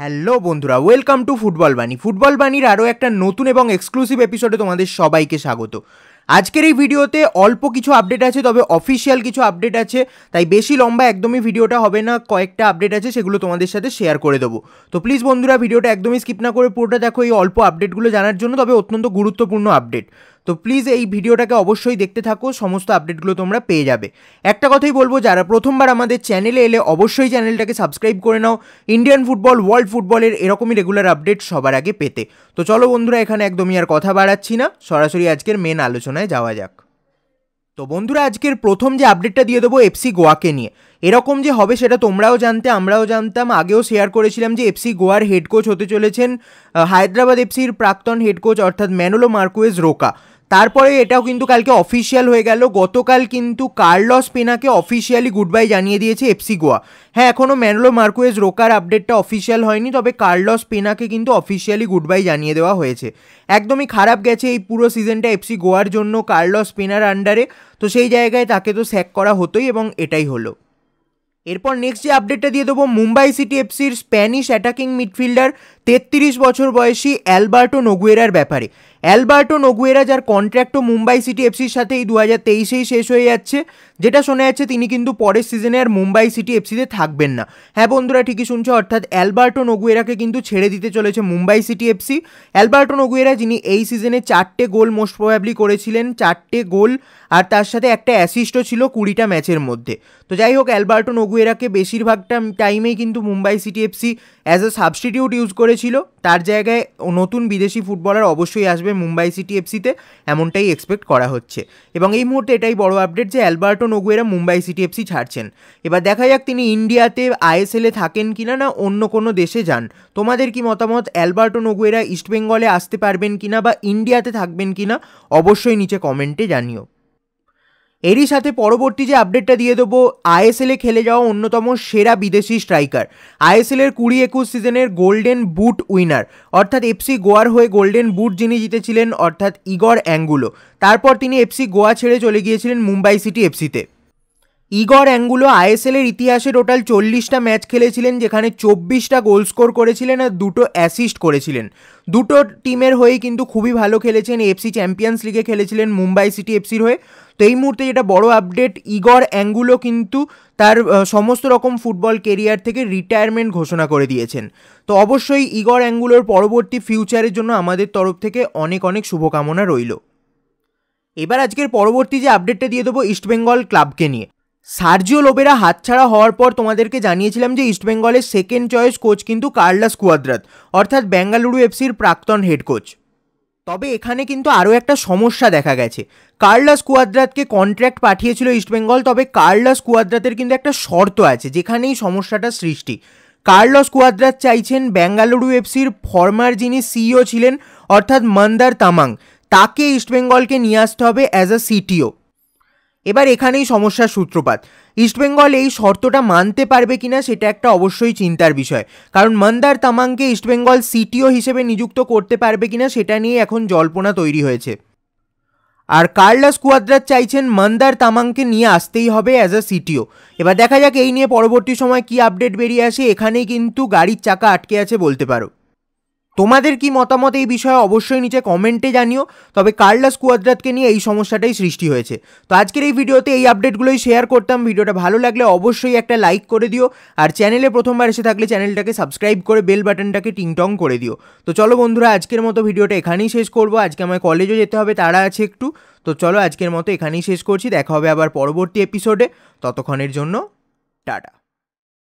hello বন্ধুরা welcome to football Bani football বাণীর আরও একটা নতুন এবং এক্সক্লুসিভ এপিসোডে তোমাদের সবাইকে স্বাগত আজকের এই ভিডিওতে অল্প কিছু আপডেট আছে তবে অফিসিয়াল কিছু আপডেট আছে তাই বেশি লম্বা একদমই ভিডিওটা হবে না কয়েকটা আপডেট আছে সেগুলো তোমাদের সাথে শেয়ার করে দেবো তো প্লিজ বন্ধুরা ভিডিওটা একদমই স্কিপ না করে পুরোটা দেখো এই অল্প আপডেটগুলো জানার জন্য তবে অত্যন্ত গুরুত্বপূর্ণ আপডেট তো প্লিজ এই ভিডিওটাকে অবশ্যই দেখতে থাকো সমস্ত আপডেটগুলো তোমরা পেয়ে যাবে একটা কথাই বলবো যারা প্রথমবার আমাদের চ্যানেলে এলে অবশ্যই চ্যানেলটাকে সাবস্ক্রাইব করে নাও ইন্ডিয়ান ফুটবল ওয়ার্ল্ড ফুটবলের এরকমই রেগুলার আপডেট সবার আগে পেতে তো চলো বন্ধুরা এখানে একদমই আর কথা বাড়াচ্ছি না সরাসরি আজকের মেন আলোচনায় যাওয়া যাক তো বন্ধুরা আজকের প্রথম যে আপডেটটা দিয়ে দেবো এফসি গোয়াকে নিয়ে এরকম যে হবে সেটা তোমরাও জানতে আমরাও জানতাম আগেও শেয়ার করেছিলাম যে এফসি গোয়ার হেড কোচ হতে চলেছেন হায়দ্রাবাদ এফসির প্রাক্তন হেড কোচ অর্থাৎ ম্যানোলো মার্কুয়েজ রোকা তারপরে এটাও কিন্তু কালকে অফিসিয়াল হয়ে গেল গতকাল কিন্তু কার্লস পেনাকে অফিসিয়ালি গুড বাই জানিয়ে দিয়েছে এফসি গোয়া হ্যাঁ এখনও ম্যানলো মার্কুয়েজ রোকার আপডেটটা অফিসিয়াল হয়নি তবে কার্লস পেনাকে কিন্তু অফিসিয়ালি গুড বাই জানিয়ে দেওয়া হয়েছে একদমই খারাপ গেছে এই পুরো সিজনটা এফসি গোয়ার জন্য কার্লস পেনার আন্ডারে তো সেই জায়গায় তাকে তো স্যাক করা হতোই এবং এটাই হলো এরপর নেক্সট যে আপডেটটা দিয়ে দেবো মুম্বাই সিটি এফসির স্প্যানিশ অ্যাটাকিং মিডফিল্ডার তেত্রিশ বছর বয়সী অ্যালবার্টো নোগুয়েরার ব্যাপারে অ্যালবার্টো নগুয়েরা যার কন্ট্র্যাক্টও মুম্বাই সিটি এফসির সাথে এই দু হাজার তেইশেই শেষ হয়ে যাচ্ছে যেটা শোনা যাচ্ছে তিনি কিন্তু পরের সিজনে আর মুম্বাই সিটি এফসিতে থাকবেন না হ্যাঁ বন্ধুরা ঠিকই শুনছো অর্থাৎ অ্যালবার্টো নগুয়েরাকে কিন্তু ছেড়ে দিতে চলেছে Mumbai City FC Alberto Noguera যিনি এই সিজনে চারটে গোল মোস্ট প্রভাবলি করেছিলেন চারটে গোল আর তার সাথে একটা অ্যাসিস্টও ছিল কুড়িটা ম্যাচের মধ্যে তো যাই হোক অ্যালবার্টো নগুয়েরাকে বেশিরভাগটা টাইমেই কিন্তু Mumbai City FC as a substitute use করেছিল তার জায়গায় নতুন বিদেশি ফুটবলার অবশ্যই আসবে খেলবে মুম্বাই সিটি এফসিতে এমনটাই এক্সপেক্ট করা হচ্ছে এবং এই মুহূর্তে এটাই বড় আপডেট যে Alberto Noguera Mumbai City FC ছাড়ছেন এবার দেখা যাক তিনি ইন্ডিয়াতে আইএসএলে থাকেন কিনা না অন্য কোনো দেশে যান তোমাদের কি মতামত অ্যালবার্টো নগুয়েরা ইস্টবেঙ্গলে আসতে পারবেন কিনা বা ইন্ডিয়াতে থাকবেন কিনা অবশ্যই নিচে কমেন্টে জানিও এরই সাথে পরবর্তী যে আপডেটটা দিয়ে দেবো আইএসএলে খেলে যাওয়া অন্যতম সেরা বিদেশি স্ট্রাইকার আইএসএলের কুড়ি একুশ সিজনের গোল্ডেন বুট উইনার অর্থাৎ এফসি গোয়ার হয়ে গোল্ডেন বুট যিনি জিতেছিলেন অর্থাৎ ইগর অ্যাঙ্গুলো তারপর তিনি এফসি গোয়া ছেড়ে চলে গিয়েছিলেন মুম্বাই সিটি এফসিতে ইগর অ্যাঙ্গুলো আইএসএলের ইতিহাসে টোটাল চল্লিশটা ম্যাচ খেলেছিলেন যেখানে চব্বিশটা গোল স্কোর করেছিলেন আর দুটো অ্যাসিস্ট করেছিলেন দুটো টিমের হয়েই কিন্তু খুবই ভালো খেলেছেন এফসি চ্যাম্পিয়ন্স লিগে খেলেছিলেন মুম্বাই সিটি এফসির হয়ে তো এই মুহূর্তে যেটা বড় আপডেট ইগর অ্যাঙ্গুলো কিন্তু তার সমস্ত রকম ফুটবল কেরিয়ার থেকে রিটায়ারমেন্ট ঘোষণা করে দিয়েছেন তো অবশ্যই ইগর অ্যাঙ্গুলোর পরবর্তী ফিউচারের জন্য আমাদের তরফ থেকে অনেক অনেক শুভকামনা রইল এবার আজকের পরবর্তী যে আপডেটটা দিয়ে দেবো ইস্টবেঙ্গল ক্লাবকে নিয়ে সার্জিও লোবেরা হাতছাড়া হওয়ার পর তোমাদেরকে জানিয়েছিলাম যে ইস্টবেঙ্গলের সেকেন্ড চয়েস কোচ কিন্তু কার্লাস কুয়াদ্রাত অর্থাৎ বেঙ্গালুরু এফসির প্রাক্তন হেড কোচ তবে এখানে কিন্তু আরও একটা সমস্যা দেখা গেছে কার্লাস কুয়াদ্রাতকে কন্ট্র্যাক্ট পাঠিয়েছিল ইস্টবেঙ্গল তবে কার্লাস কুয়াদ্রাতের কিন্তু একটা শর্ত আছে যেখানেই সমস্যাটা সৃষ্টি কার্লস কুয়াদ্রাত চাইছেন বেঙ্গালুরু এফসির ফর্মার যিনি সিইও ছিলেন অর্থাৎ মন্দার তামাং তাকে ইস্টবেঙ্গলকে নিয়ে আসতে হবে অ্যাজ আ সিটিও এবার এখানেই সমস্যার সূত্রপাত ইস্টবেঙ্গল এই শর্তটা মানতে পারবে কিনা সেটা একটা অবশ্যই চিন্তার বিষয় কারণ মন্দার তামাংকে ইস্টবেঙ্গল সিটিও হিসেবে নিযুক্ত করতে পারবে কিনা সেটা নিয়ে এখন জল্পনা তৈরি হয়েছে আর কার্লাস কুয়াদ্রাত চাইছেন মন্দার তামাংকে নিয়ে আসতেই হবে অ্যাজ আ সিটিও এবার দেখা যাক এই নিয়ে পরবর্তী সময় কি আপডেট বেরিয়ে আসে এখানেই কিন্তু গাড়ির চাকা আটকে আছে বলতে পারো তোমাদের কি মতামত এই বিষয়ে অবশ্যই নিচে কমেন্টে জানিও তবে কার্লাস কুয়াদ্রাতকে নিয়ে এই সমস্যাটাই সৃষ্টি হয়েছে তো আজকের এই ভিডিওতে এই আপডেটগুলোই শেয়ার করতাম ভিডিওটা ভালো লাগলে অবশ্যই একটা লাইক করে দিও আর চ্যানেলে প্রথমবার এসে থাকলে চ্যানেলটাকে সাবস্ক্রাইব করে বেল বাটনটাকে টিংটং করে দিও তো চলো বন্ধুরা আজকের মতো ভিডিওটা এখানেই শেষ করবো আজকে আমায় কলেজও যেতে হবে তারা আছে একটু তো চলো আজকের মতো এখানেই শেষ করছি দেখা হবে আবার পরবর্তী এপিসোডে ততক্ষণের জন্য টাটা